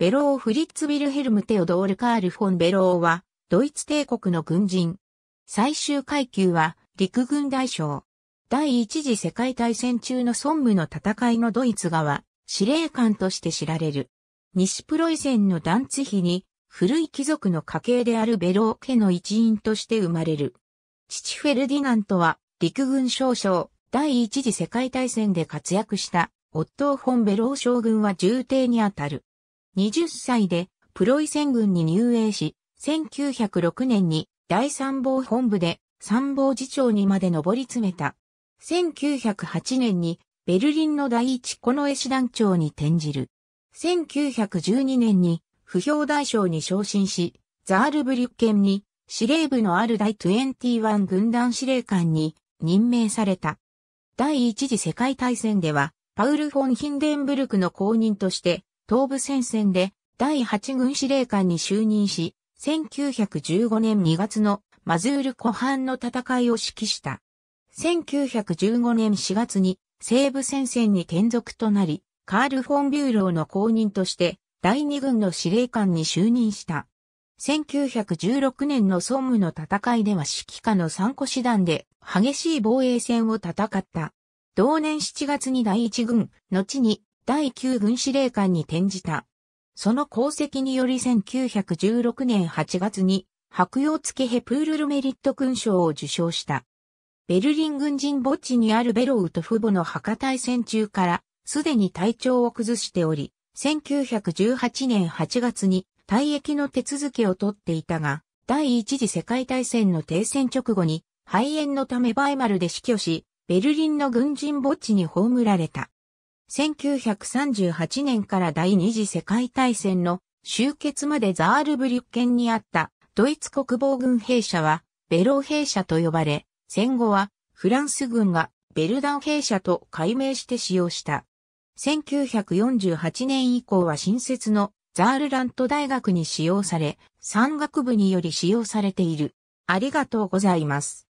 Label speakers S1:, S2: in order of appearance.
S1: ベロー・フリッツ・ィルヘルム・テオドール・カール・フォン・ベローは、ドイツ帝国の軍人。最終階級は、陸軍大将。第一次世界大戦中の孫武の戦いのドイツ側、司令官として知られる。西プロイセンのダンツヒに、古い貴族の家系であるベロー家の一員として生まれる。父フェルディナントは、陸軍少将、第一次世界大戦で活躍した、オットー・フォン・ベロー将軍は重帝にあたる。20歳でプロイセン軍に入営し、1906年に第参謀本部で参謀次長にまで上り詰めた。1908年にベルリンの第一この絵師団長に転じる。1912年に不評大将に昇進し、ザールブリュッケンに司令部のある第21軍団司令官に任命された。第一次世界大戦では、パウル・フォン・ヒンデンブルクの後任として、東部戦線で第8軍司令官に就任し、1915年2月のマズール湖畔の戦いを指揮した。1915年4月に西部戦線に転属となり、カール・フォン・ビューローの後任として第2軍の司令官に就任した。1916年のソムの戦いでは指揮下の参個師団で激しい防衛戦を戦った。同年7月に第1軍、後に第9軍司令官に転じた。その功績により1916年8月に白洋付ヘプールルメリット勲章を受章した。ベルリン軍人墓地にあるベロウと父母の博多戦中からすでに体調を崩しており、1918年8月に退役の手続きを取っていたが、第一次世界大戦の停戦直後に肺炎のためバイマルで死去し、ベルリンの軍人墓地に葬られた。1938年から第二次世界大戦の終結までザールブリュッケンにあったドイツ国防軍兵舎はベロー兵舎と呼ばれ、戦後はフランス軍がベルダン兵舎と改名して使用した。1948年以降は新設のザールラント大学に使用され、山岳部により使用されている。ありがとうございます。